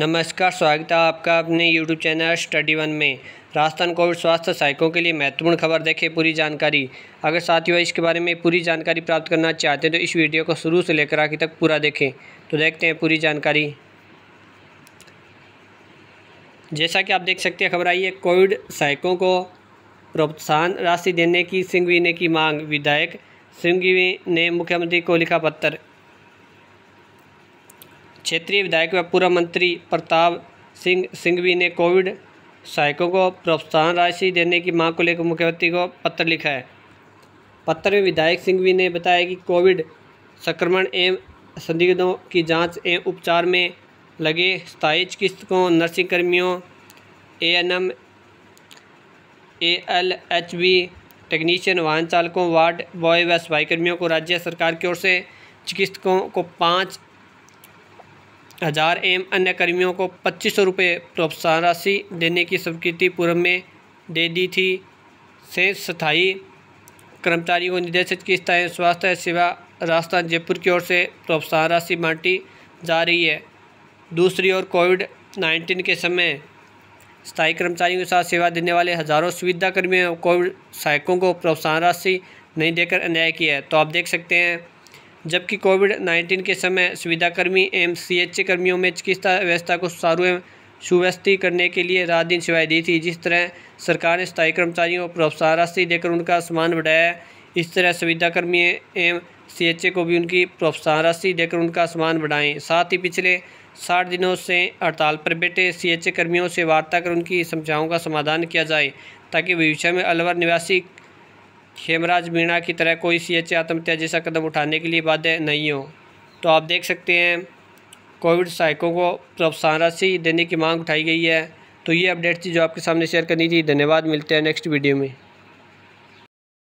नमस्कार स्वागत है आपका अपने YouTube चैनल स्टडी वन में राजस्थान कोविड स्वास्थ्य सहायकों के लिए महत्वपूर्ण खबर देखें पूरी जानकारी अगर साथियों इसके बारे में पूरी जानकारी प्राप्त करना चाहते हैं तो इस वीडियो को शुरू से लेकर आखिर तक पूरा देखें तो देखते हैं पूरी जानकारी जैसा कि आप देख सकते हैं खबर आई है कोविड सहायकों को प्रोत्साहन राशि देने की सिंघवी ने की मांग विधायक सिंघवी ने मुख्यमंत्री को लिखा पत्र क्षेत्रीय विधायक व पूर्व मंत्री प्रताप सिंह सिंघवी ने कोविड सहायकों को प्रोत्साहन राशि देने की मांग को लेकर मुख्यमंत्री को पत्र लिखा है पत्र में विधायक सिंघवी ने बताया कि कोविड संक्रमण एवं संदिग्धों की जांच एवं उपचार में लगे स्थायी चिकित्सकों नर्सिंग कर्मियों A N M A L H B technician वाहन चालकों वार्ड बॉय व सफाई कर्मियों को राज्य सरकार की ओर से चिकित्सकों को पाँच हजार एम अन्य कर्मियों को पच्चीस सौ रुपये प्रोत्साहन राशि देने की स्वीकृति पूर्व में दे दी थी से स्थायी कर्मचारियों को निर्देशित की स्थायी स्वास्थ्य सेवा राजस्थान जयपुर की ओर से प्रोत्साहन राशि बांटी जा रही है दूसरी ओर कोविड नाइन्टीन के समय स्थायी कर्मचारियों के साथ सेवा देने वाले हज़ारों सुविधा कर्मियों कोविड सहायकों को प्रोत्साहन राशि नहीं देकर अन्याय किया है तो आप देख सकते हैं जबकि कोविड नाइन्टीन के समय सुविधाकर्मी एवं एच कर्मियों में चिकित्सा व्यवस्था को सुचारू एवं सुव्यवस्थित करने के लिए रात दिन सेवाएं दी थी जिस तरह सरकार ने स्थायी कर्मचारियों को प्रोत्साहन राशि देकर उनका सम्मान बढ़ाया इस तरह सुविधाकर्मी एवं एच को भी उनकी प्रोत्साहन राशि देकर उनका सम्मान बढ़ाएं साथ ही पिछले साठ दिनों से हड़ताल पर बैठे सी कर्मियों से वार्ता कर उनकी समस्याओं का समाधान किया जाए ताकि भविष्य में अलवर निवासी खेमराज मीणा की तरह कोई सी एच आत्महत्या जैसा कदम उठाने के लिए बाध्य नहीं हो तो आप देख सकते हैं कोविड सहायकों को प्रोत्साहन राशि देने की मांग उठाई गई है तो ये अपडेट थी जो आपके सामने शेयर करनी थी धन्यवाद मिलते हैं नेक्स्ट वीडियो में